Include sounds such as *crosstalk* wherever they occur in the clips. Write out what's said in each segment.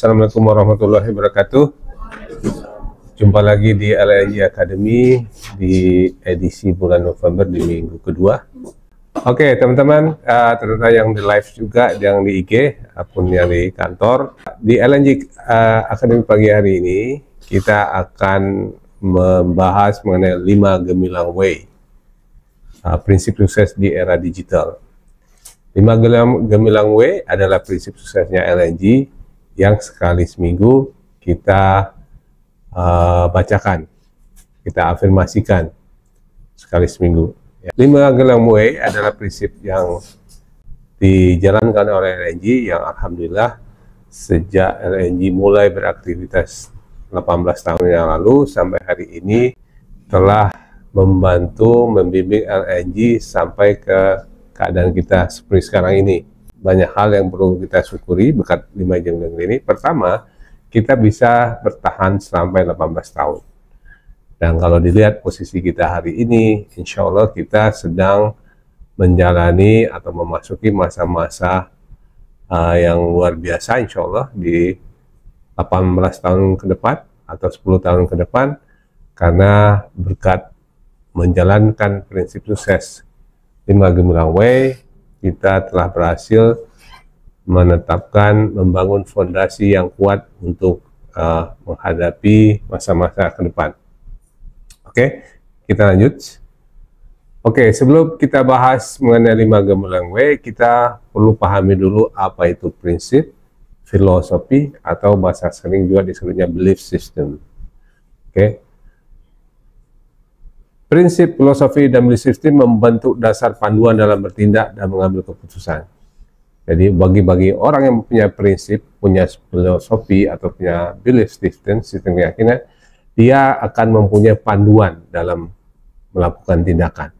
Assalamualaikum warahmatullahi wabarakatuh. Jumpa lagi di LNG Academy di edisi bulan November di minggu kedua. Oke, okay, teman-teman, uh, eh, terutama yang di live juga, yang di IG, apun yang di kantor. Di LNG uh, eh, Academy pagi hari ini, kita akan membahas mengenai 5 gemilang way, uh, prinsip sukses di era digital. 5 gemilang way adalah prinsip suksesnya LNG yang sekali seminggu kita uh, bacakan, kita afirmasikan sekali seminggu. Ya. Lima gelang muay adalah prinsip yang dijalankan oleh LNG yang alhamdulillah sejak LNG mulai beraktivitas 18 tahun yang lalu sampai hari ini telah membantu membimbing LNG sampai ke keadaan kita seperti sekarang ini banyak hal yang perlu kita syukuri berkat lima jam jaminan ini. Pertama, kita bisa bertahan sampai 18 tahun. Dan kalau dilihat posisi kita hari ini, insya Allah kita sedang menjalani atau memasuki masa-masa uh, yang luar biasa insya Allah di 18 tahun ke depan atau 10 tahun ke depan karena berkat menjalankan prinsip sukses 5 Gemilang Way kita telah berhasil menetapkan, membangun fondasi yang kuat untuk uh, menghadapi masa-masa ke depan. Oke, okay, kita lanjut. Oke, okay, sebelum kita bahas mengenai lima gemelang W, kita perlu pahami dulu apa itu prinsip, filosofi, atau bahasa sering juga disebutnya belief system. Oke, okay? Prinsip, filosofi, dan belief system membentuk dasar panduan dalam bertindak dan mengambil keputusan. Jadi bagi-bagi orang yang punya prinsip, punya filosofi atau punya belief system, sistem keyakinan, dia akan mempunyai panduan dalam melakukan tindakan.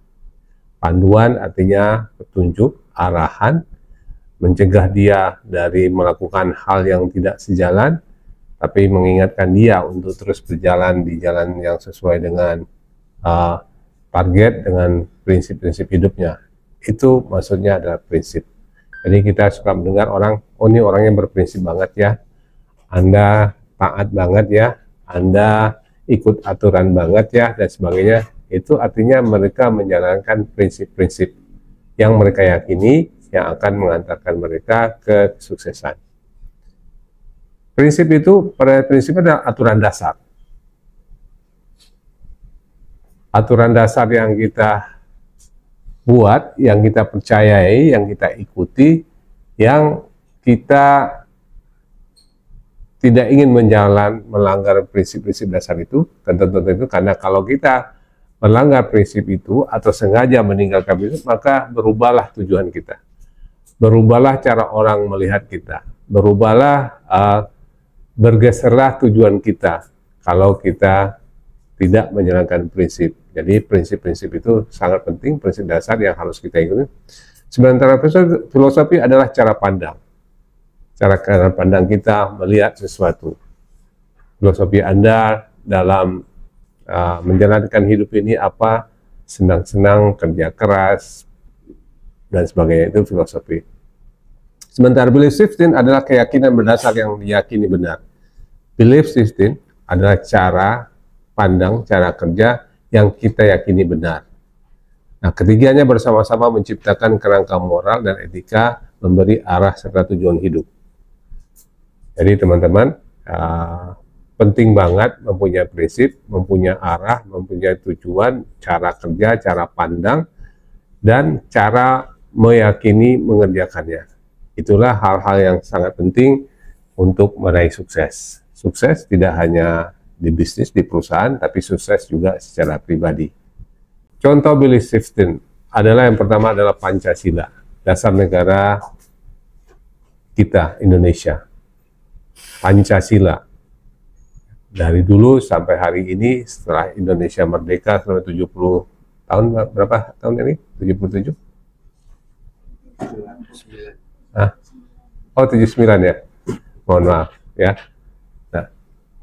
Panduan artinya petunjuk, arahan, mencegah dia dari melakukan hal yang tidak sejalan, tapi mengingatkan dia untuk terus berjalan di jalan yang sesuai dengan uh, target dengan prinsip-prinsip hidupnya. Itu maksudnya adalah prinsip. Jadi kita suka mendengar orang, oh ini orang yang berprinsip banget ya, Anda taat banget ya, Anda ikut aturan banget ya, dan sebagainya. Itu artinya mereka menjalankan prinsip-prinsip yang mereka yakini yang akan mengantarkan mereka ke kesuksesan. Prinsip itu, pada prinsipnya adalah aturan dasar aturan dasar yang kita buat, yang kita percayai, yang kita ikuti, yang kita tidak ingin menjalan melanggar prinsip-prinsip dasar itu, tentu-tentu itu karena kalau kita melanggar prinsip itu atau sengaja meninggalkan itu, maka berubahlah tujuan kita. Berubahlah cara orang melihat kita. Berubahlah, uh, bergeserlah tujuan kita kalau kita tidak menjalankan prinsip. Jadi prinsip-prinsip itu sangat penting, prinsip dasar yang harus kita ikuti. Sementara filosofi adalah cara pandang. Cara cara pandang kita melihat sesuatu. Filosofi Anda dalam uh, menjalankan hidup ini apa? Senang-senang, kerja keras, dan sebagainya. Itu filosofi. Sementara belief system adalah keyakinan berdasar yang diyakini benar. Belief system adalah cara pandang, cara kerja yang kita yakini benar. Nah, ketiganya bersama-sama menciptakan kerangka moral dan etika, memberi arah serta tujuan hidup. Jadi teman-teman, uh, penting banget mempunyai prinsip, mempunyai arah, mempunyai tujuan, cara kerja, cara pandang, dan cara meyakini mengerjakannya. Itulah hal-hal yang sangat penting untuk meraih sukses. Sukses tidak hanya di bisnis, di perusahaan, tapi sukses juga secara pribadi. Contoh Billy Sifton adalah yang pertama adalah Pancasila, dasar negara kita, Indonesia. Pancasila. Dari dulu sampai hari ini, setelah Indonesia merdeka selama 70 tahun, berapa tahun ini? 77? Hah? Oh, 79 ya? Mohon maaf ya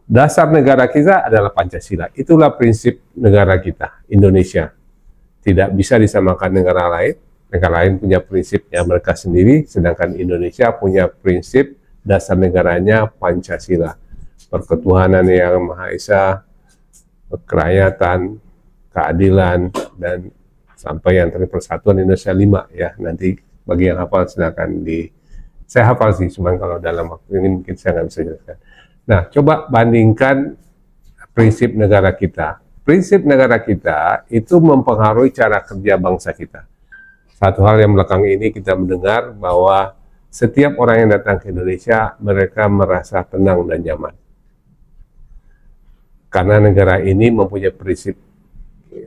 Dasar negara kita adalah Pancasila. Itulah prinsip negara kita, Indonesia. Tidak bisa disamakan negara lain. Negara lain punya prinsipnya mereka sendiri, sedangkan Indonesia punya prinsip dasar negaranya Pancasila. Perketuhanan yang Maha Esa, kerakyatan, keadilan, dan sampai yang terakhir persatuan Indonesia 5 ya. Nanti bagi yang hafal silakan di saya hafal sih, cuman kalau dalam waktu ini mungkin saya nggak bisa jelaskan. Nah, coba bandingkan prinsip negara kita. Prinsip negara kita itu mempengaruhi cara kerja bangsa kita. Satu hal yang belakang ini kita mendengar bahwa setiap orang yang datang ke Indonesia, mereka merasa tenang dan nyaman. Karena negara ini mempunyai prinsip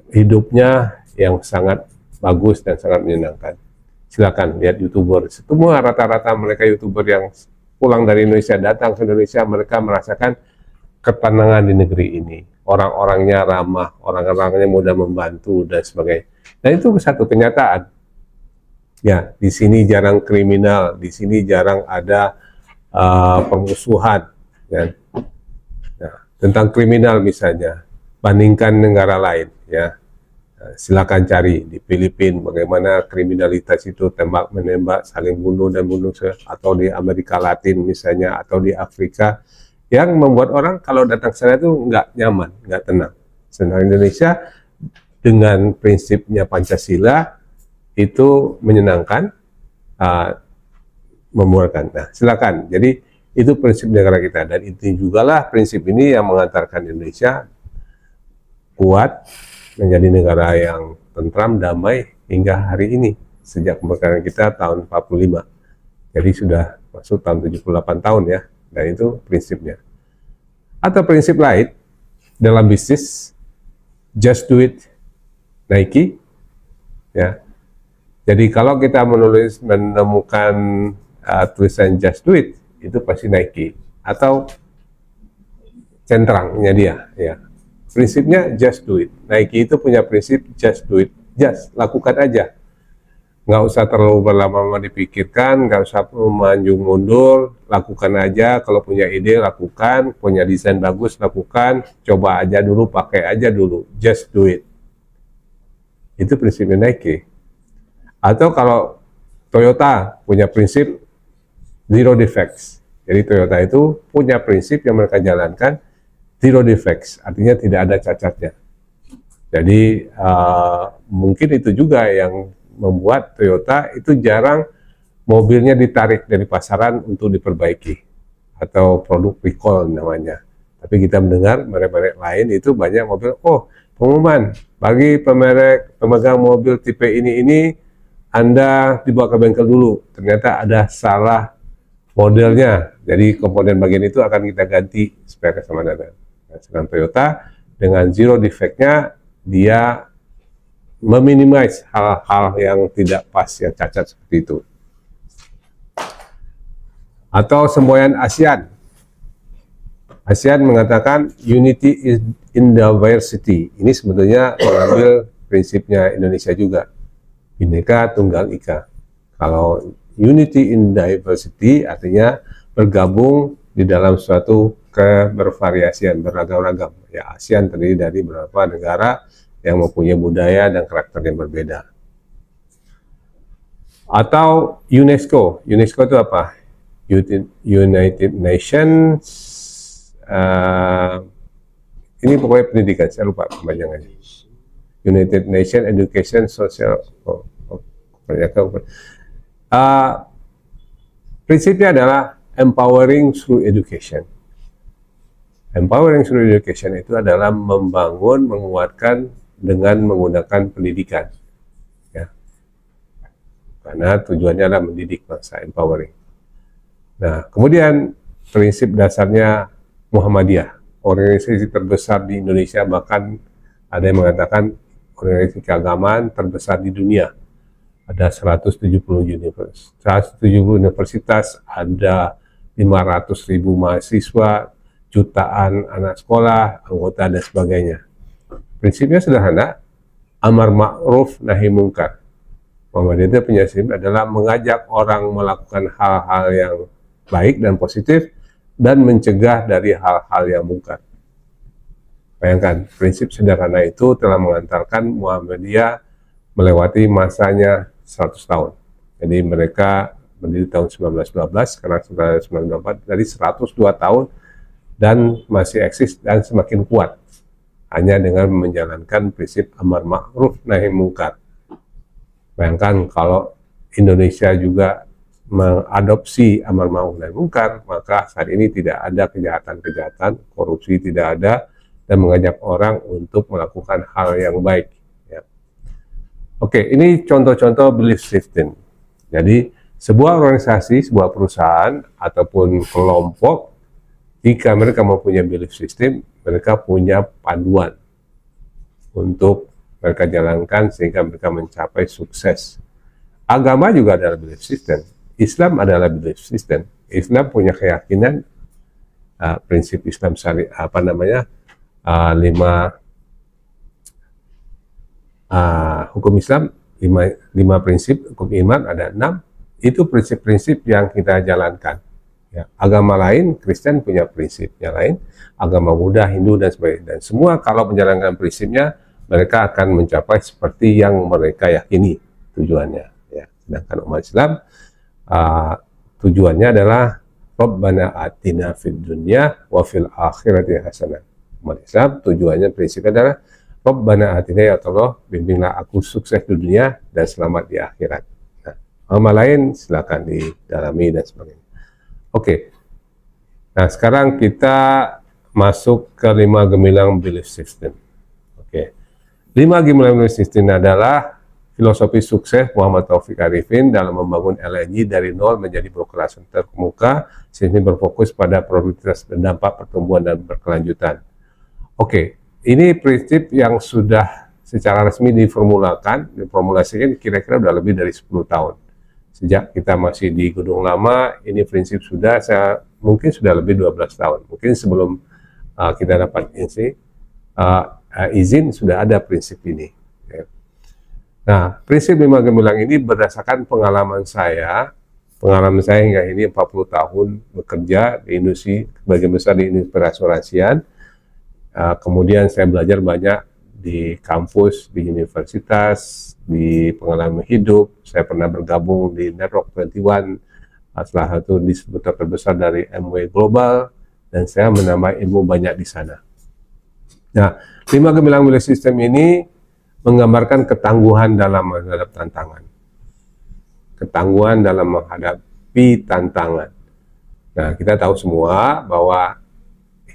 hidupnya yang sangat bagus dan sangat menyenangkan. Silakan lihat youtuber. Semua rata-rata mereka youtuber yang pulang dari Indonesia datang ke Indonesia mereka merasakan ketenangan di negeri ini orang-orangnya ramah orang-orangnya mudah membantu dan sebagainya dan itu satu kenyataan ya di sini jarang kriminal di sini jarang ada uh, pemusuhan ya. ya, tentang kriminal misalnya bandingkan negara lain ya Eh, silakan cari di Filipina bagaimana kriminalitas itu tembak menembak saling bunuh dan bunuh atau di Amerika Latin misalnya atau di Afrika yang membuat orang kalau datang sana itu nggak nyaman nggak tenang sedangkan Indonesia dengan prinsipnya Pancasila itu menyenangkan uh, nah silakan jadi itu prinsip negara kita dan itu lah prinsip ini yang mengantarkan Indonesia kuat menjadi negara yang tentram, damai hingga hari ini sejak kemerdekaan kita tahun 45. Jadi sudah masuk tahun 78 tahun ya, dan itu prinsipnya. Atau prinsip lain dalam bisnis, just do it Nike, ya. Jadi kalau kita menulis menemukan uh, tulisan just do it itu pasti Nike atau centrangnya dia, ya prinsipnya just do it. Nike itu punya prinsip just do it, just lakukan aja. Nggak usah terlalu berlama-lama dipikirkan, nggak usah memanjung mundur, lakukan aja. Kalau punya ide, lakukan. Punya desain bagus, lakukan. Coba aja dulu, pakai aja dulu. Just do it. Itu prinsipnya Nike. Atau kalau Toyota punya prinsip zero defects. Jadi Toyota itu punya prinsip yang mereka jalankan, zero defects, artinya tidak ada cacatnya. Jadi uh, mungkin itu juga yang membuat Toyota itu jarang mobilnya ditarik dari pasaran untuk diperbaiki atau produk recall namanya. Tapi kita mendengar merek-merek lain itu banyak mobil, oh pengumuman bagi pemerek pemegang mobil tipe ini ini Anda dibawa ke bengkel dulu. Ternyata ada salah modelnya. Jadi komponen bagian itu akan kita ganti supaya sama dana. Dengan Toyota dengan zero defectnya dia meminimize hal-hal yang tidak pas, yang cacat seperti itu. Atau semboyan ASEAN. ASEAN mengatakan unity is in diversity. Ini sebetulnya mengambil prinsipnya Indonesia juga. Bhinneka Tunggal Ika. Kalau unity in diversity artinya bergabung di dalam suatu kebervariasian beragam-ragam. Ya, ASEAN terdiri dari beberapa negara yang mempunyai budaya dan karakter yang berbeda. Atau UNESCO. UNESCO itu apa? United Nations. Uh, ini pokoknya pendidikan. Saya lupa kepanjangannya. United Nations Education Social. Oh, oh, uh, prinsipnya adalah empowering through education. Empowering through education itu adalah membangun, menguatkan dengan menggunakan pendidikan. Ya. Karena tujuannya adalah mendidik bangsa, empowering. Nah, kemudian prinsip dasarnya Muhammadiyah, organisasi terbesar di Indonesia, bahkan ada yang mengatakan organisasi keagamaan terbesar di dunia. Ada 170 universitas, 170 universitas, ada 500 ribu mahasiswa, jutaan anak sekolah, anggota, dan sebagainya. Prinsipnya sederhana, amar ma'ruf nahi mungkar. Muhammadiyah itu punya prinsip adalah mengajak orang melakukan hal-hal yang baik dan positif, dan mencegah dari hal-hal yang mungkar. Bayangkan, prinsip sederhana itu telah mengantarkan Muhammadiyah melewati masanya 100 tahun. Jadi mereka berdiri tahun 1912 sekarang 1994 dari 102 tahun dan masih eksis dan semakin kuat hanya dengan menjalankan prinsip amar ma'ruf nahi mungkar. Bayangkan kalau Indonesia juga mengadopsi amar ma'ruf nahi mungkar, maka saat ini tidak ada kejahatan-kejahatan, korupsi tidak ada, dan mengajak orang untuk melakukan hal yang baik. Ya. Oke, ini contoh-contoh belief shifting. Jadi, sebuah organisasi, sebuah perusahaan ataupun kelompok jika mereka mempunyai belief system, mereka punya panduan untuk mereka jalankan sehingga mereka mencapai sukses. Agama juga adalah belief system. Islam adalah belief system. Islam punya keyakinan uh, prinsip Islam syari apa namanya uh, lima uh, hukum Islam lima lima prinsip hukum iman ada enam itu prinsip-prinsip yang kita jalankan. Ya, agama lain, Kristen punya prinsipnya lain, agama Buddha, Hindu, dan sebagainya. Dan semua kalau menjalankan prinsipnya, mereka akan mencapai seperti yang mereka yakini tujuannya. Ya. Sedangkan umat Islam, uh, tujuannya adalah Rabbana atina fid dunya wa fil akhirati hasanah. Umat Islam tujuannya prinsipnya adalah Rabbana atina ya Allah, bimbinglah aku sukses di dunia dan selamat di akhirat agama lain silakan didalami dan sebagainya. Oke. Okay. Nah, sekarang kita masuk ke lima gemilang belief system. Oke. Okay. Lima gemilang belief system adalah filosofi sukses Muhammad Taufik Arifin dalam membangun LNG dari nol menjadi brokerasi terkemuka, sini berfokus pada produktivitas dan pertumbuhan dan berkelanjutan. Oke, okay. ini prinsip yang sudah secara resmi diformulakan, diformulasikan kira-kira sudah lebih dari 10 tahun sejak kita masih di Gedung Lama, ini prinsip sudah saya mungkin sudah lebih 12 tahun. Mungkin sebelum uh, kita dapat ini, uh, uh, izin sudah ada prinsip ini. Ya. Nah, prinsip lima gemilang ini berdasarkan pengalaman saya, pengalaman saya hingga ini 40 tahun bekerja di industri, bagian besar di industri perasuransian. Uh, kemudian saya belajar banyak di kampus, di universitas, di pengalaman hidup. Saya pernah bergabung di Network 21, uh, salah satu distributor terbesar dari MW Global, dan saya menambah ilmu banyak di sana. Nah, lima gemilang milik sistem ini menggambarkan ketangguhan dalam menghadapi tantangan. Ketangguhan dalam menghadapi tantangan. Nah, kita tahu semua bahwa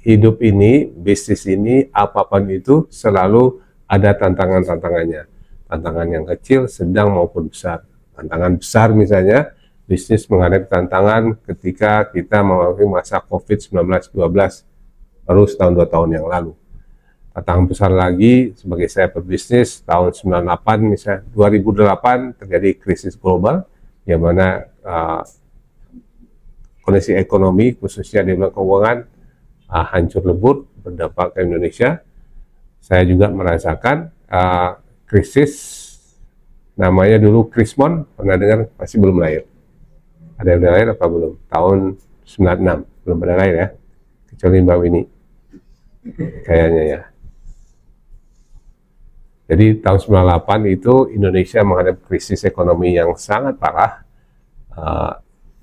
hidup ini, bisnis ini, apapun itu selalu ada tantangan-tantangannya. Tantangan yang kecil, sedang maupun besar. Tantangan besar misalnya, bisnis menghadapi tantangan ketika kita mengalami masa COVID-19 12 baru setahun dua tahun yang lalu. Tantangan besar lagi sebagai saya pebisnis tahun 98 misalnya 2008 terjadi krisis global yang mana uh, kondisi ekonomi khususnya di bidang keuangan uh, hancur lebur berdampak ke Indonesia. Saya juga merasakan uh, krisis namanya dulu Krismon pernah dengar Masih belum lahir ada yang udah lahir apa belum tahun 96 belum pernah lahir ya kecuali Mbak ini kayaknya ya jadi tahun 98 itu Indonesia menghadapi krisis ekonomi yang sangat parah uh,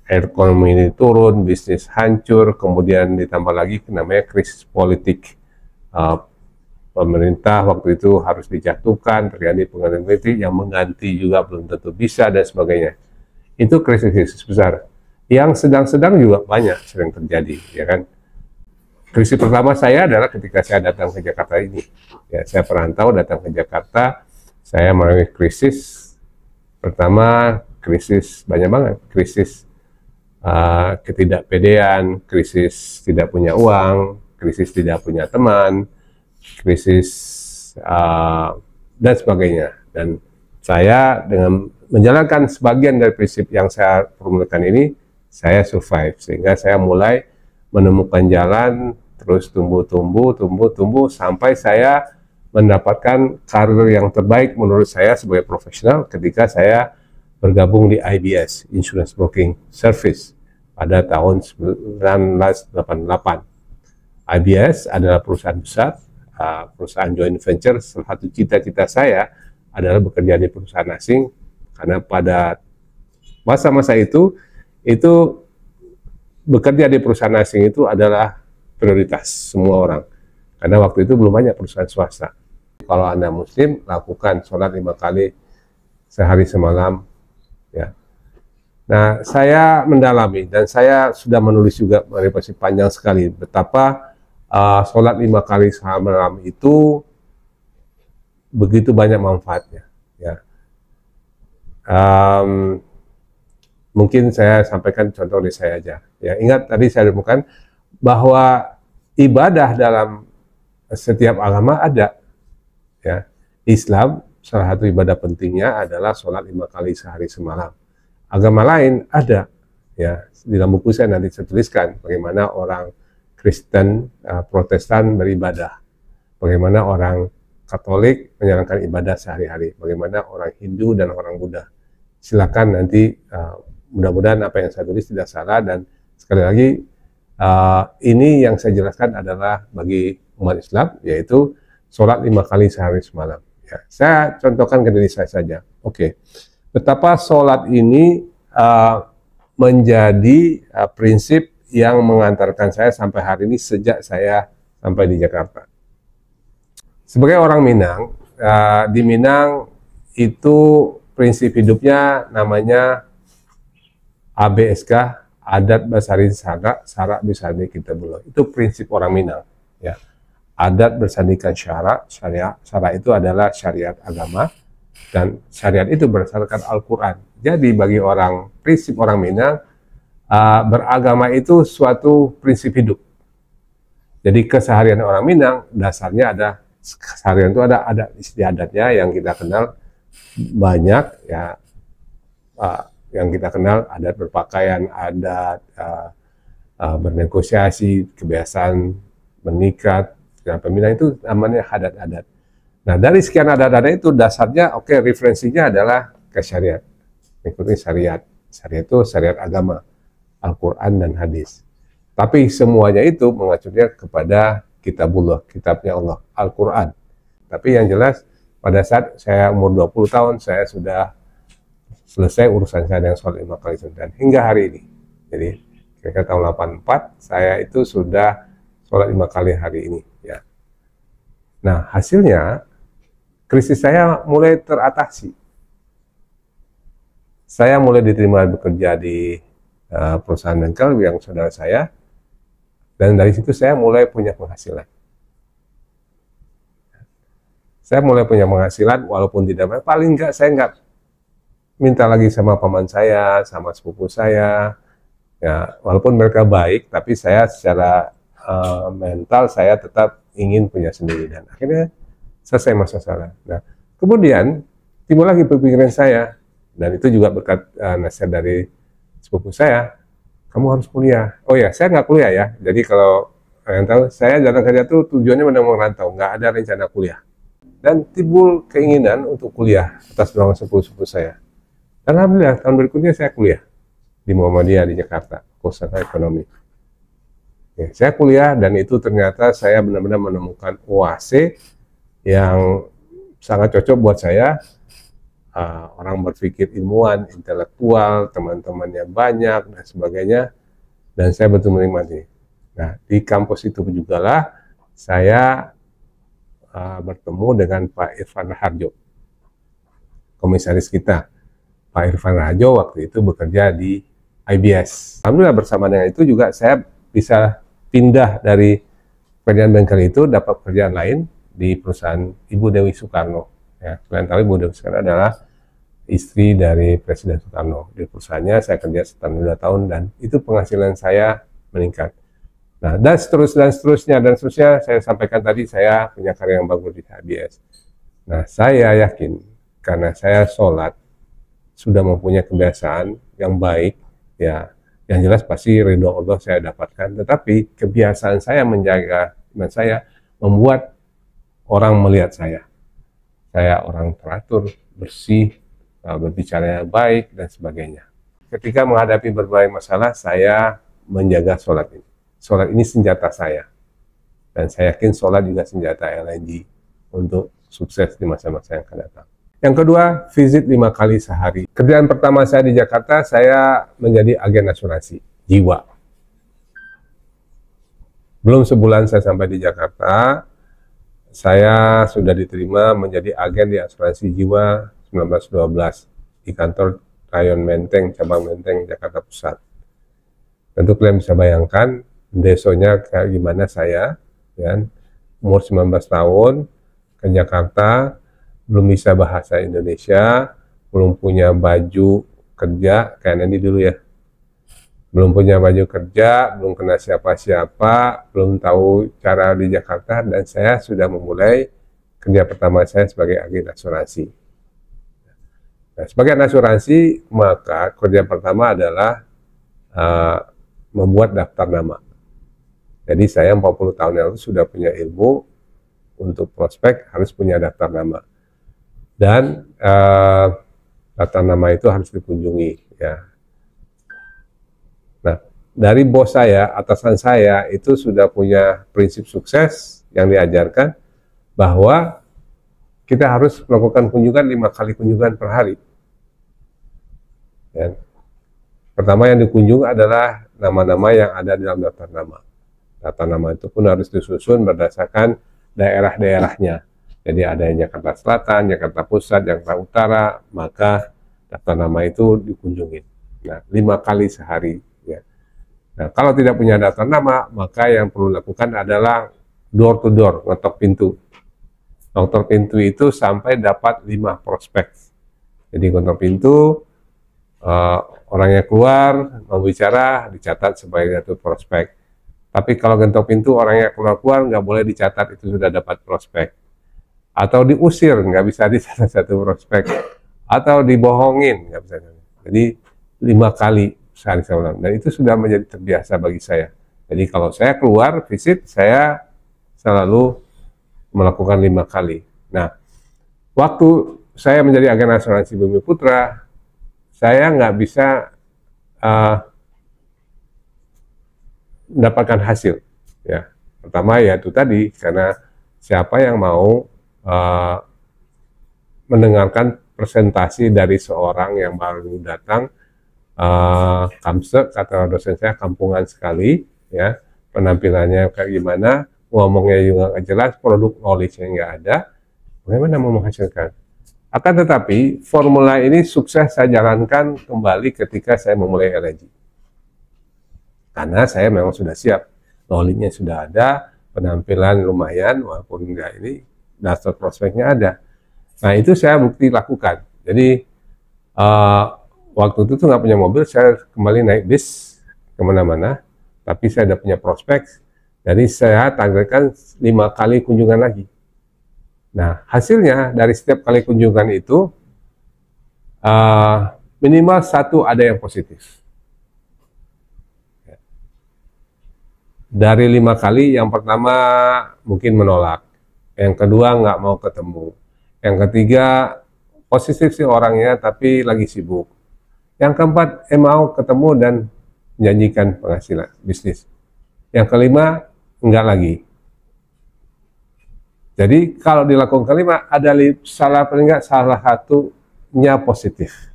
ekonomi ini turun, bisnis hancur, kemudian ditambah lagi namanya krisis politik. Uh, pemerintah waktu itu harus dijatuhkan, terjadi pengganti politik yang mengganti juga belum tentu bisa dan sebagainya. Itu krisis-krisis besar. Yang sedang-sedang juga banyak sering terjadi, ya kan? Krisis pertama saya adalah ketika saya datang ke Jakarta ini. Ya, saya perantau datang ke Jakarta, saya mengalami krisis. Pertama, krisis banyak banget, krisis Eh, ketidakpedean, krisis tidak punya uang, krisis tidak punya teman, krisis uh, dan sebagainya. Dan saya dengan menjalankan sebagian dari prinsip yang saya perumuskan ini, saya survive sehingga saya mulai menemukan jalan terus tumbuh tumbuh tumbuh tumbuh sampai saya mendapatkan karir yang terbaik menurut saya sebagai profesional ketika saya bergabung di IBS Insurance Broking Service pada tahun 1988. IBS adalah perusahaan besar, ah, perusahaan joint venture. Salah satu cita-cita saya adalah bekerja di perusahaan asing karena pada masa-masa itu itu bekerja di perusahaan asing itu adalah prioritas semua orang karena waktu itu belum banyak perusahaan swasta. Kalau Anda muslim, lakukan sholat lima kali sehari semalam ya Nah, saya mendalami dan saya sudah menulis juga manifestasi panjang sekali betapa uh, sholat lima kali malam itu begitu banyak manfaatnya. Ya. Um, mungkin saya sampaikan contoh dari saya aja. Ya, ingat tadi saya temukan bahwa ibadah dalam setiap agama ada. Ya, Islam salah satu ibadah pentingnya adalah sholat lima kali sehari semalam agama lain ada ya di dalam buku saya nanti saya tuliskan bagaimana orang Kristen uh, Protestan beribadah bagaimana orang Katolik menjalankan ibadah sehari-hari bagaimana orang Hindu dan orang Buddha silakan nanti uh, mudah-mudahan apa yang saya tulis tidak salah dan sekali lagi uh, ini yang saya jelaskan adalah bagi umat Islam yaitu sholat lima kali sehari semalam ya saya contohkan ke diri saya saja oke okay betapa sholat ini uh, menjadi uh, prinsip yang mengantarkan saya sampai hari ini sejak saya sampai di Jakarta. Sebagai orang Minang, uh, di Minang itu prinsip hidupnya namanya ABSK, adat Saga, sarak, sarak kita kitabullah. Itu prinsip orang Minang. Ya. Adat bersandingkan syarak, syariat, syarak itu adalah syariat agama, dan syariat itu berdasarkan Al-Quran. Jadi bagi orang prinsip orang Minang uh, beragama itu suatu prinsip hidup. Jadi keseharian orang Minang dasarnya ada keseharian itu ada ada istiadatnya yang kita kenal banyak ya uh, yang kita kenal adat berpakaian, adat uh, uh, bernegosiasi, kebiasaan menikah Dan ya, peminang itu namanya adat-adat. Nah, dari sekian ada-ada itu dasarnya oke okay, referensinya adalah ke syariat. Ikuti syariat. Syariat itu syariat agama, Al-Qur'an dan hadis. Tapi semuanya itu mengacunya kepada kitabullah, kitabnya Allah, Al-Qur'an. Tapi yang jelas pada saat saya umur 20 tahun saya sudah selesai urusan saya dengan sholat lima kali sunat hingga hari ini. Jadi kira-kira tahun 84 saya itu sudah sholat lima kali hari ini ya. Nah hasilnya krisis saya mulai teratasi. Saya mulai diterima bekerja di uh, perusahaan bengkel yang saudara saya, dan dari situ saya mulai punya penghasilan. Saya mulai punya penghasilan, walaupun tidak banyak, paling enggak saya enggak minta lagi sama paman saya, sama sepupu saya. Ya, walaupun mereka baik, tapi saya secara uh, mental saya tetap ingin punya sendiri dan akhirnya selesai masalah. Nah, kemudian timbul lagi pemikiran saya dan itu juga berkat uh, nasihat dari sepupu saya, kamu harus kuliah. Oh ya, saya nggak kuliah ya. Jadi kalau kalian tahu, saya jalan kerja tuh tujuannya benar rantau, nggak ada rencana kuliah. Dan timbul keinginan untuk kuliah atas dorongan sepupu-sepupu saya. Dan alhamdulillah tahun berikutnya saya kuliah di Muhammadiyah di Jakarta, kursus ekonomi. Ya, saya kuliah dan itu ternyata saya benar-benar menemukan OAC yang sangat cocok buat saya uh, orang berpikir ilmuwan, intelektual, teman-temannya banyak dan sebagainya dan saya betul menikmati. Nah, di kampus itu juga lah saya uh, bertemu dengan Pak Irfan Harjo, komisaris kita. Pak Irfan Harjo waktu itu bekerja di IBS. Alhamdulillah bersama dengan itu juga saya bisa pindah dari pekerjaan bengkel itu dapat pekerjaan lain di perusahaan Ibu Dewi Soekarno. Ya, kalian tahu Ibu Dewi Soekarno adalah istri dari Presiden Soekarno. Di perusahaannya saya kerja setahun dua tahun dan itu penghasilan saya meningkat. Nah, dan seterusnya, dan seterusnya, dan seterusnya, saya sampaikan tadi saya punya karya yang bagus di HBS. Nah, saya yakin karena saya sholat, sudah mempunyai kebiasaan yang baik, ya, yang jelas pasti ridho Allah saya dapatkan. Tetapi kebiasaan saya menjaga iman saya membuat orang melihat saya. Saya orang teratur, bersih, uh, berbicara yang baik, dan sebagainya. Ketika menghadapi berbagai masalah, saya menjaga sholat ini. Sholat ini senjata saya. Dan saya yakin sholat juga senjata yang LNG untuk sukses di masa-masa yang akan datang. Yang kedua, visit lima kali sehari. Kerjaan pertama saya di Jakarta, saya menjadi agen asuransi, jiwa. Belum sebulan saya sampai di Jakarta, saya sudah diterima menjadi agen di asuransi jiwa 1912 di kantor Rayon Menteng, cabang Menteng, Jakarta Pusat. Tentu kalian bisa bayangkan desonya kayak gimana saya, ya, umur 19 tahun ke Jakarta, belum bisa bahasa Indonesia, belum punya baju kerja, kayak ini dulu ya, belum punya baju kerja, belum kenal siapa-siapa, belum tahu cara di Jakarta, dan saya sudah memulai kerja pertama saya sebagai agen asuransi. Nah, sebagai asuransi, maka kerja pertama adalah uh, membuat daftar nama. Jadi saya 40 tahun yang lalu sudah punya ilmu untuk prospek harus punya daftar nama. Dan uh, daftar nama itu harus dikunjungi ya dari bos saya, atasan saya itu sudah punya prinsip sukses yang diajarkan bahwa kita harus melakukan kunjungan lima kali kunjungan per hari. Dan ya. Pertama yang dikunjung adalah nama-nama yang ada dalam daftar nama. Daftar nama itu pun harus disusun berdasarkan daerah-daerahnya. Jadi ada yang Jakarta Selatan, Jakarta Pusat, Jakarta Utara, maka daftar nama itu dikunjungi. Nah, lima kali sehari Nah, kalau tidak punya data nama, maka yang perlu dilakukan adalah door to door, ngetok pintu. Ngetok pintu itu sampai dapat 5 prospek. Jadi ngetok pintu, uh, orangnya keluar, mau bicara, dicatat sebagai satu prospek. Tapi kalau gentok pintu, orangnya keluar-keluar, nggak boleh dicatat, itu sudah dapat prospek. Atau diusir, nggak bisa dicatat *laughs* satu prospek. Atau dibohongin, nggak bisa. Jadi lima kali sehari semalam. Dan itu sudah menjadi terbiasa bagi saya. Jadi kalau saya keluar visit, saya selalu melakukan lima kali. Nah, waktu saya menjadi agen asuransi Bumi Putra, saya nggak bisa uh, mendapatkan hasil. Ya, pertama ya itu tadi karena siapa yang mau uh, mendengarkan presentasi dari seorang yang baru datang uh, kamsek kata dosen saya kampungan sekali ya penampilannya kayak gimana ngomongnya juga nggak jelas produk knowledge yang nggak ada bagaimana mau menghasilkan akan tetapi formula ini sukses saya jalankan kembali ketika saya memulai LNG karena saya memang sudah siap knowledge-nya sudah ada penampilan lumayan walaupun enggak ini dasar prospeknya ada nah itu saya bukti lakukan jadi uh, waktu itu tuh nggak punya mobil, saya kembali naik bis kemana-mana, tapi saya ada punya prospek, jadi saya targetkan lima kali kunjungan lagi. Nah, hasilnya dari setiap kali kunjungan itu, uh, minimal satu ada yang positif. Dari lima kali, yang pertama mungkin menolak. Yang kedua nggak mau ketemu. Yang ketiga, positif sih orangnya, tapi lagi sibuk. Yang keempat, mau ketemu dan menjanjikan penghasilan bisnis. Yang kelima, enggak lagi. Jadi kalau dilakukan kelima, ada salah peringkat enggak salah satunya positif.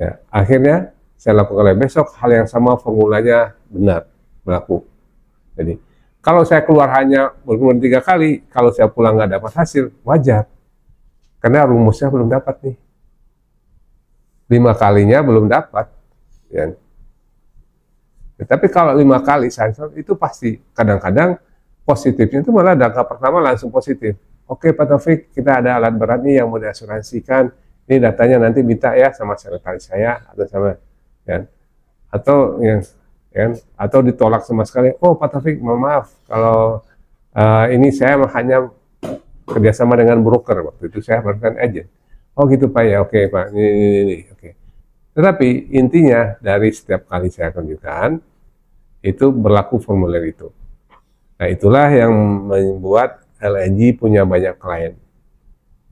Ya, akhirnya saya lakukan lagi besok hal yang sama formulanya benar berlaku. Jadi kalau saya keluar hanya berkeluar tiga kali, kalau saya pulang nggak dapat hasil, wajar. Karena rumusnya belum dapat nih lima kalinya belum dapat. Ya. Kan? ya tapi kalau lima kali sensor itu pasti kadang-kadang positifnya itu malah data pertama langsung positif. Oke Pak Taufik, kita ada alat berat nih yang mau diasuransikan. Ini datanya nanti minta ya sama sekretaris saya atau sama ya. Kan? Atau yang ya, kan? atau ditolak sama sekali. Oh Pak Taufik, mohon maaf kalau uh, ini saya hanya kerjasama dengan broker waktu itu saya bukan agent oh gitu Pak ya, oke Pak, ini, ini, ini, oke. Tetapi intinya dari setiap kali saya tunjukkan, itu berlaku formulir itu. Nah itulah yang membuat LNG punya banyak klien.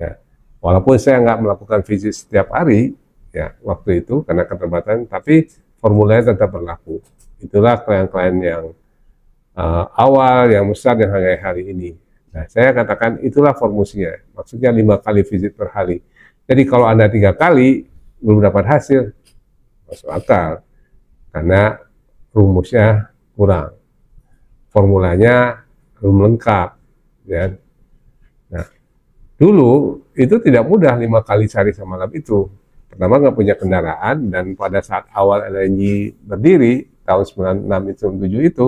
Ya. Walaupun saya nggak melakukan visit setiap hari, ya waktu itu karena keterbatasan, tapi formulirnya tetap berlaku. Itulah klien-klien yang uh, awal, yang besar, yang hari hari ini. Nah, saya katakan itulah formusinya, Maksudnya lima kali visit per hari. Jadi kalau Anda tiga kali belum dapat hasil, masuk akal. Karena rumusnya kurang. Formulanya belum lengkap. Ya. Nah, dulu itu tidak mudah lima kali cari sama lab itu. Pertama nggak punya kendaraan dan pada saat awal LNG berdiri tahun 96 itu 97 itu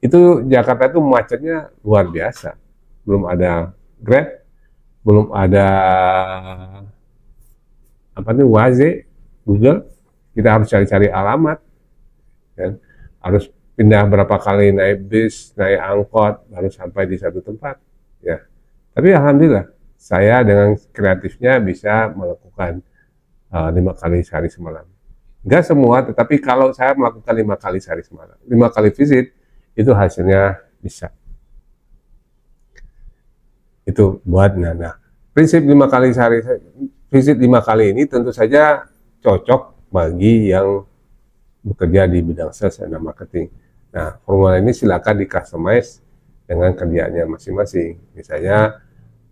itu Jakarta itu macetnya luar biasa. Belum ada Grab, belum ada apa itu Waze, Google, kita harus cari-cari alamat, kan? harus pindah berapa kali naik bis, naik angkot, baru sampai di satu tempat. Ya, tapi alhamdulillah saya dengan kreatifnya bisa melakukan uh, lima kali sehari semalam. Enggak semua, tetapi kalau saya melakukan lima kali sehari semalam, lima kali visit, itu hasilnya bisa. Itu buat Nana. Prinsip lima kali sehari visit lima kali ini tentu saja cocok bagi yang bekerja di bidang sales dan marketing. Nah, formula ini silakan di customize dengan kerjaannya masing-masing. Misalnya,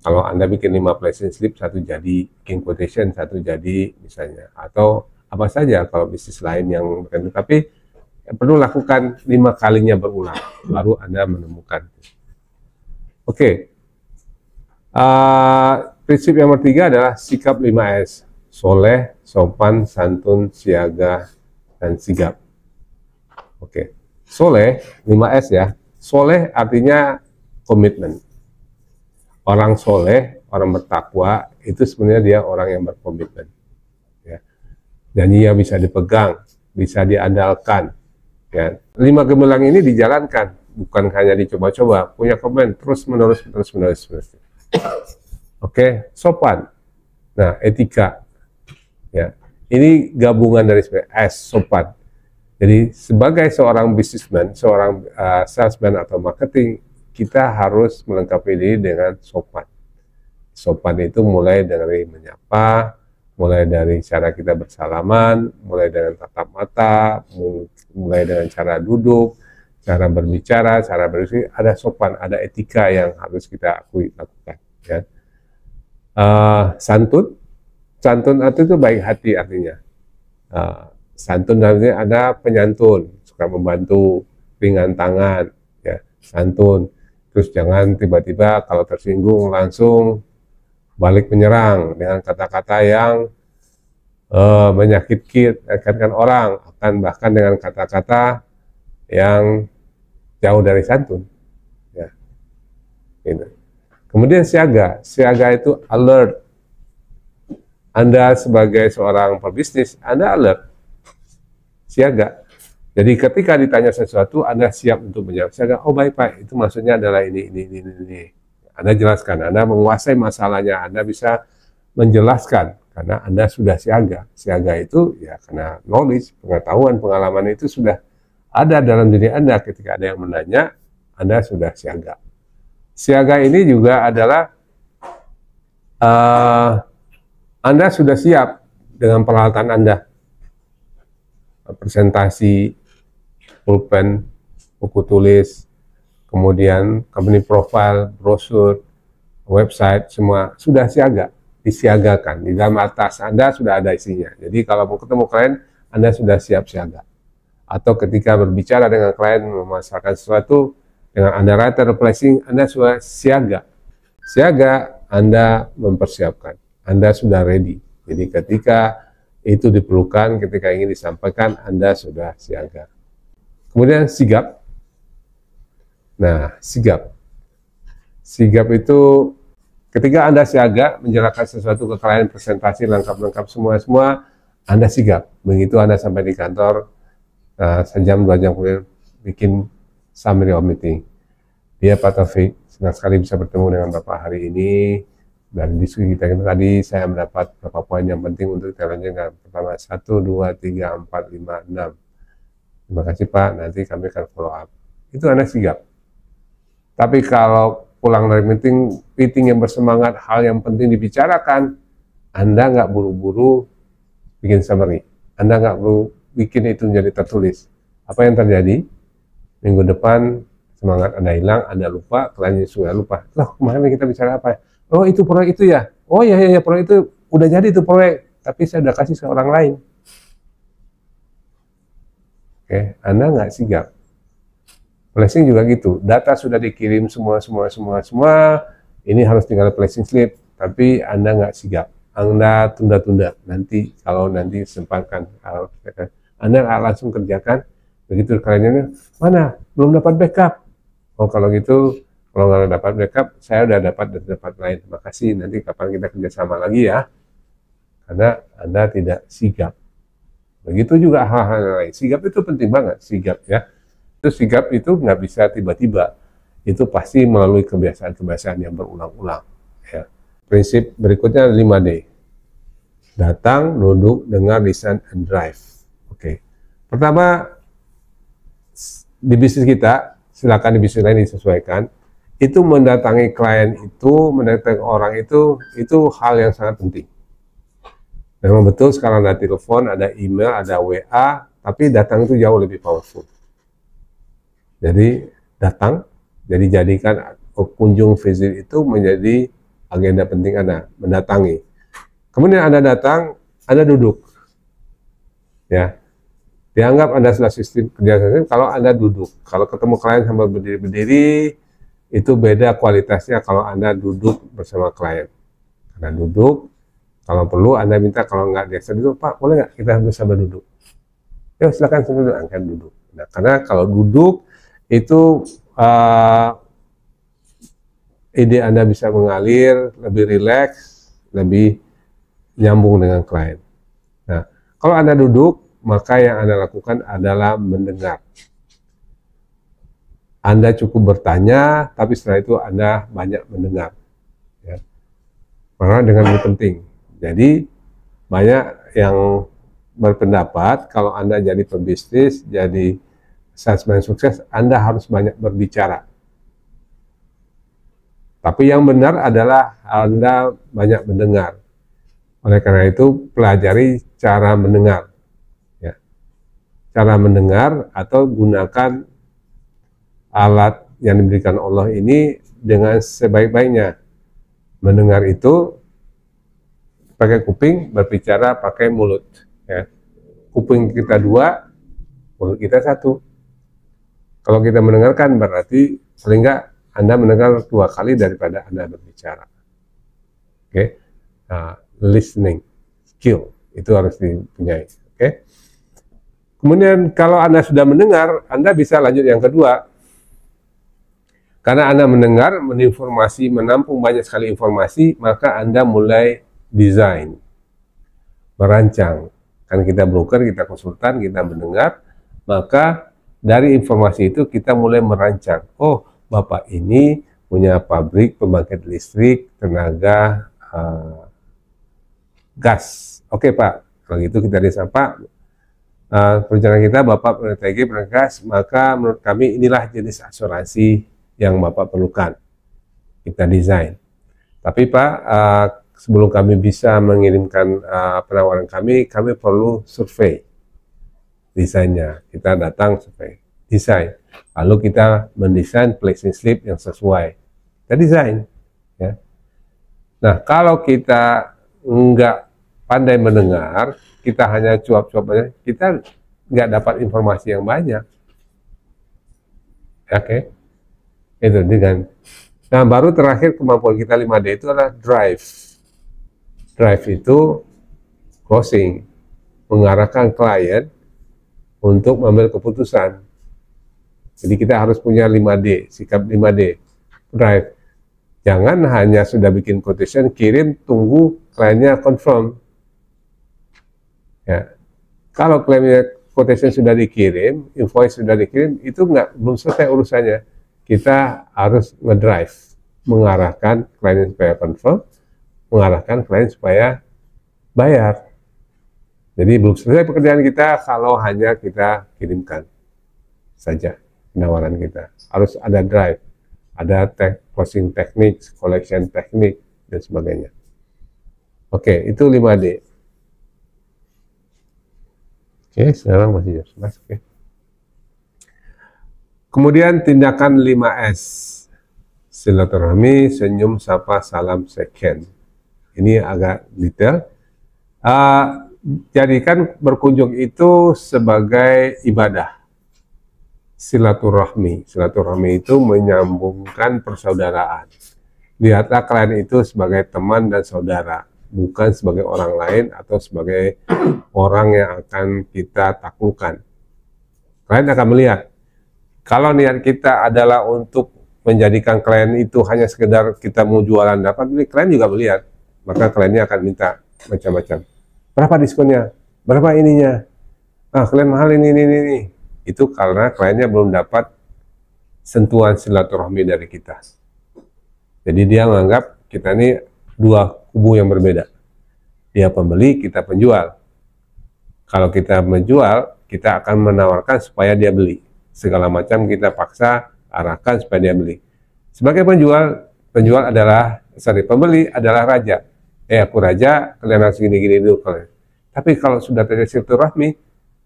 kalau Anda bikin lima placement slip, satu jadi king quotation, satu jadi misalnya. Atau apa saja kalau bisnis lain yang berkaitan. Tapi eh, perlu lakukan lima kalinya berulang, baru Anda menemukan. Oke. Okay. Uh, Prinsip yang ketiga adalah sikap 5S. Soleh, sopan, santun, siaga, dan sigap. Oke. Soleh, 5S ya. Soleh artinya komitmen. Orang soleh, orang bertakwa, itu sebenarnya dia orang yang berkomitmen. Ya. Janji yang bisa dipegang, bisa diandalkan. Ya. Lima gemilang ini dijalankan, bukan hanya dicoba-coba, punya komen terus-menerus, terus-menerus. Terus -menerus oke okay? sopan nah etika ya ini gabungan dari S sopan jadi sebagai seorang businessman seorang uh, salesman atau marketing kita harus melengkapi diri dengan sopan sopan itu mulai dari menyapa mulai dari cara kita bersalaman mulai dengan tatap mata mulai dengan cara duduk cara berbicara, cara berisi, ada sopan, ada etika yang harus kita akui lakukan. Ya uh, santun. Santun itu baik hati artinya. Uh, santun artinya ada penyantun, suka membantu, ringan tangan, ya santun. Terus jangan tiba-tiba kalau tersinggung langsung balik menyerang dengan kata-kata yang uh, menyakitkan orang, akan bahkan dengan kata-kata yang jauh dari santun. Ya, ini. Gitu. Kemudian siaga. Siaga itu alert. Anda sebagai seorang pebisnis, Anda alert. Siaga. Jadi ketika ditanya sesuatu, Anda siap untuk menjawab. Siaga, oh baik Pak, itu maksudnya adalah ini, ini, ini, ini. ini. Anda jelaskan, Anda menguasai masalahnya, Anda bisa menjelaskan karena Anda sudah siaga. Siaga itu ya karena knowledge, pengetahuan, pengalaman itu sudah ada dalam diri Anda ketika ada yang menanya, Anda sudah siaga. Siaga ini juga adalah uh, Anda sudah siap dengan peralatan Anda. Presentasi, pulpen, buku tulis, kemudian company profile, brosur, website, semua sudah siaga, disiagakan. Di dalam atas Anda sudah ada isinya. Jadi kalau mau ketemu klien, Anda sudah siap siaga. Atau ketika berbicara dengan klien, memasarkan sesuatu, dengan ya, Anda rata replacing, Anda sudah siaga. Siaga, Anda mempersiapkan. Anda sudah ready. Jadi ketika itu diperlukan, ketika ingin disampaikan, Anda sudah siaga. Kemudian sigap. Nah, sigap. Sigap itu ketika Anda siaga menjelaskan sesuatu ke klien presentasi lengkap-lengkap semua-semua, Anda sigap. Begitu Anda sampai di kantor, uh, sejam dua jam kemudian bikin summary of meeting. Ya Pak Taufik, senang sekali bisa bertemu dengan Bapak hari ini. di diskusi kita tadi, saya mendapat beberapa poin yang penting untuk kita lanjutkan. Pertama, 1, 2, 3, 4, 5, 6. Terima kasih Pak, nanti kami akan follow up. Itu Anda sigap. Tapi kalau pulang dari meeting, meeting yang bersemangat, hal yang penting dibicarakan, Anda nggak buru-buru bikin summary. Anda nggak perlu bikin itu menjadi tertulis. Apa yang terjadi? Minggu depan semangat Anda hilang, Anda lupa, kalian sudah lupa. Loh, kemarin kita bicara apa? Ya? Oh, itu proyek itu ya? Oh, iya, iya, ya, proyek itu udah jadi itu proyek, tapi saya udah kasih ke orang lain. Oke, Anda nggak sigap. Blessing juga gitu. Data sudah dikirim semua, semua, semua, semua. Ini harus tinggal blessing slip, tapi Anda nggak sigap. Anda tunda-tunda. Nanti kalau nanti sempatkan, kalau kan. anda langsung kerjakan. Begitu kliennya, mana? Belum dapat backup oh kalau gitu kalau nggak dapat backup saya udah dapat dari tempat lain terima kasih nanti kapan kita kerjasama lagi ya karena anda tidak sigap begitu juga hal-hal lain sigap itu penting banget sigap ya itu sigap itu nggak bisa tiba-tiba itu pasti melalui kebiasaan-kebiasaan yang berulang-ulang ya prinsip berikutnya 5D datang duduk dengar listen and drive oke okay. pertama di bisnis kita silakan di bisnis lain disesuaikan itu mendatangi klien itu mendatangi orang itu itu hal yang sangat penting memang betul sekarang ada telepon ada email ada WA tapi datang itu jauh lebih powerful jadi datang jadi jadikan kunjung visit itu menjadi agenda penting Anda mendatangi kemudian Anda datang Anda duduk ya dianggap Anda sudah sistem kerja sistem kalau Anda duduk. Kalau ketemu klien sambil berdiri-berdiri, itu beda kualitasnya kalau Anda duduk bersama klien. Karena duduk, kalau perlu Anda minta kalau nggak biasa duduk, Pak, boleh nggak kita bisa berduduk? Ya silakan sambil angkat duduk. Nah, karena kalau duduk itu uh, ide Anda bisa mengalir, lebih rileks, lebih nyambung dengan klien. Nah, kalau Anda duduk, maka yang Anda lakukan adalah mendengar. Anda cukup bertanya, tapi setelah itu Anda banyak mendengar. Ya. Karena dengan itu penting. Jadi banyak yang berpendapat kalau Anda jadi pebisnis, jadi salesman sukses, Anda harus banyak berbicara. Tapi yang benar adalah Anda banyak mendengar. Oleh karena itu, pelajari cara mendengar cara mendengar atau gunakan alat yang diberikan Allah ini dengan sebaik-baiknya. Mendengar itu pakai kuping, berbicara pakai mulut. Ya. Kuping kita dua, mulut kita satu. Kalau kita mendengarkan berarti sehingga Anda mendengar dua kali daripada Anda berbicara. Oke, okay? nah, listening skill itu harus dipunyai. Oke. Okay? Kemudian kalau Anda sudah mendengar, Anda bisa lanjut yang kedua. Karena Anda mendengar, meninformasi, menampung banyak sekali informasi, maka Anda mulai desain, merancang. Karena kita broker, kita konsultan, kita mendengar, maka dari informasi itu kita mulai merancang. Oh, Bapak ini punya pabrik pembangkit listrik tenaga uh, gas. Oke Pak, kalau gitu kita disapa. Pak, uh, eh, perencanaan kita Bapak menetagi berkas, maka menurut kami inilah jenis asuransi yang Bapak perlukan. Kita desain. Tapi Pak, uh, sebelum kami bisa mengirimkan uh, penawaran kami, kami perlu survei desainnya. Kita datang survei desain. Lalu kita mendesain placing slip yang sesuai. Kita desain. Ya. Nah, kalau kita nggak pandai mendengar, kita hanya cuap-cuap aja, kita nggak dapat informasi yang banyak. Ya, oke, okay? itu dengan. Nah baru terakhir kemampuan kita 5D itu adalah drive. Drive itu closing, mengarahkan klien untuk mengambil keputusan. Jadi kita harus punya 5D, sikap 5D, drive. Jangan hanya sudah bikin quotation, kirim, tunggu kliennya confirm. Ya. Kalau klaimnya quotation sudah dikirim, invoice sudah dikirim, itu nggak belum selesai urusannya. Kita harus ngedrive, mengarahkan klien supaya confirm, mengarahkan klien supaya bayar. Jadi belum selesai pekerjaan kita kalau hanya kita kirimkan saja penawaran kita. Harus ada drive, ada tech, closing techniques, collection technique, dan sebagainya. Oke, itu 5D. Oke, sekarang masih jelas. Oke. Kemudian tindakan 5S. Silaturahmi, senyum, sapa, salam, second. Ini agak detail. Uh, jadikan berkunjung itu sebagai ibadah. Silaturahmi. Silaturahmi itu menyambungkan persaudaraan. Lihatlah kalian itu sebagai teman dan saudara bukan sebagai orang lain atau sebagai orang yang akan kita taklukan. Kalian akan melihat, kalau niat kita adalah untuk menjadikan klien itu hanya sekedar kita mau jualan dapat, klien juga melihat, maka kliennya akan minta macam-macam. Berapa diskonnya? Berapa ininya? Ah, klien mahal ini, ini, ini. Itu karena kliennya belum dapat sentuhan silaturahmi dari kita. Jadi dia menganggap kita ini dua kubu yang berbeda. Dia pembeli, kita penjual. Kalau kita menjual, kita akan menawarkan supaya dia beli. Segala macam kita paksa arahkan supaya dia beli. Sebagai penjual, penjual adalah sorry pembeli adalah raja. Eh aku raja, kalian harus gini-gini dulu kalian. Tapi kalau sudah terjadi silaturahmi,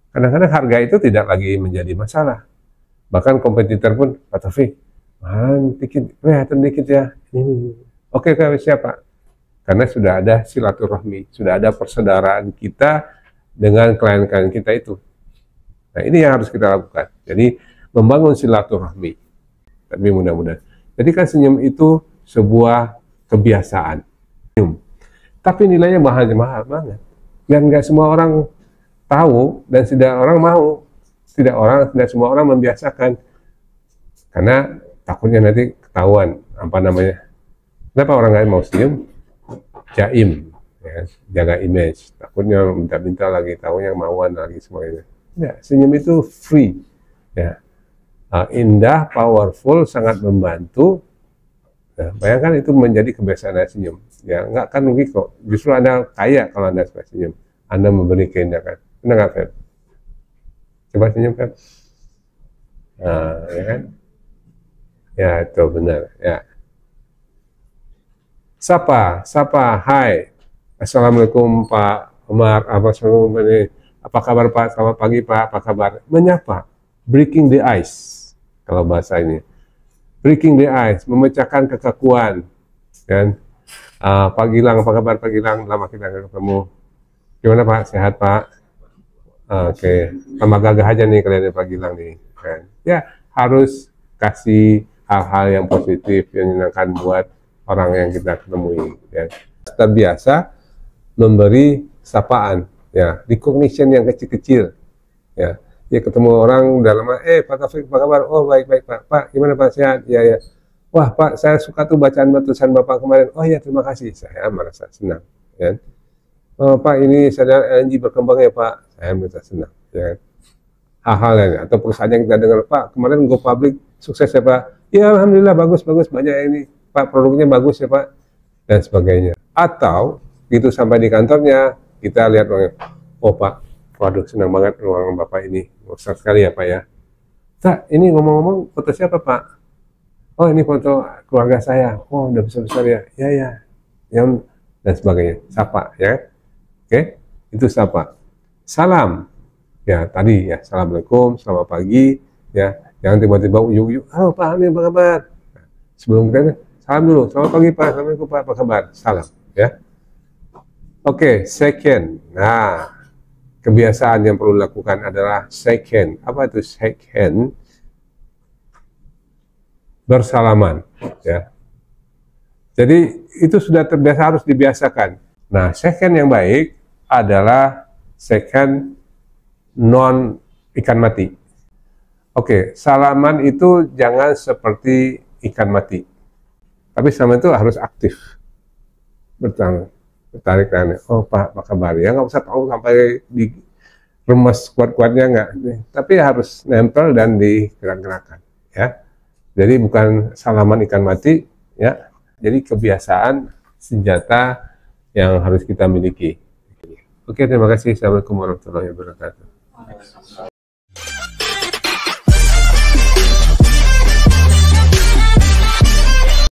kadang-kadang harga itu tidak lagi menjadi masalah. Bahkan kompetitor pun, Pak Taufik, mantikin, dikit, kelihatan dikit ya. Oke, Oke, okay, siapa? Karena sudah ada silaturahmi, sudah ada persaudaraan kita dengan klien-klien kita itu. Nah ini yang harus kita lakukan. Jadi membangun silaturahmi. Tapi mudah-mudahan. Jadi kan senyum itu sebuah kebiasaan. Senyum. Tapi nilainya mahal, mahal banget. Dan nggak semua orang tahu dan tidak orang mau. Tidak orang, tidak semua orang membiasakan. Karena takutnya nanti ketahuan apa namanya. Kenapa orang nggak mau senyum? jaim ya, jaga image takutnya minta-minta lagi tahunya mauan lagi semuanya ya senyum itu free ya uh, indah powerful sangat membantu ya, bayangkan itu menjadi kebiasaan anda senyum ya nggak kan rugi kok justru anda kaya kalau anda suka senyum anda memberi keindahan benar nggak Feb? coba senyum Feb nah, ya kan ya itu benar ya Sapa, sapa, hai. Assalamualaikum Pak Omar, apa, apa kabar Pak? Selamat pagi Pak, apa kabar? Menyapa, breaking the ice, kalau bahasa ini. Breaking the ice, memecahkan kekakuan. Kan? Uh, Pak Gilang, apa kabar Pak Gilang? Lama kita nggak ketemu. Gimana Pak? Sehat Pak? Ah, oke, okay. sama gagah aja nih kalian ya, Pak Gilang nih. Kan? Ya, harus kasih hal-hal yang positif, yang menyenangkan buat orang yang kita ketemui ya. kita biasa memberi sapaan ya recognition yang kecil-kecil ya ya ketemu orang dalam eh Pak Taufik apa kabar oh baik baik Pak Pak gimana Pak sehat ya ya wah Pak saya suka tuh bacaan tulisan Bapak kemarin oh ya terima kasih saya merasa senang ya oh, Pak ini sadar LNG berkembang ya Pak saya merasa senang ya hal-hal lain atau perusahaan yang kita dengar Pak kemarin go public sukses ya Pak ya Alhamdulillah bagus bagus banyak ini Pak produknya bagus ya Pak dan sebagainya atau itu sampai di kantornya kita lihat ruangnya oh Pak waduh senang banget ruangan Bapak ini besar sekali ya Pak ya tak ini ngomong-ngomong foto siapa Pak oh ini foto keluarga saya oh udah besar-besar ya ya ya yang dan sebagainya siapa ya kan? oke itu siapa salam ya tadi ya assalamualaikum selamat pagi ya jangan tiba-tiba uyuk-uyuk halo pak Amin, apa kabar nah, sebelum kita Salam dulu. Selamat pagi Pak. Assalamualaikum Pak. Apa kabar? Salam. Ya. Oke, okay, second. Nah, kebiasaan yang perlu dilakukan adalah second. Apa itu second? Bersalaman. Ya. Jadi itu sudah terbiasa harus dibiasakan. Nah, second yang baik adalah second non ikan mati. Oke, okay, salaman itu jangan seperti ikan mati. Tapi sama itu harus aktif bertanya, bertarik tanya. Oh Pak, apa kabar? Ya nggak usah tahu sampai di remas kuat-kuatnya nggak. Tapi harus nempel dan digerak-gerakan. Ya, jadi bukan salaman ikan mati. Ya, jadi kebiasaan senjata yang harus kita miliki. Oke, terima kasih. Assalamualaikum warahmatullahi wabarakatuh.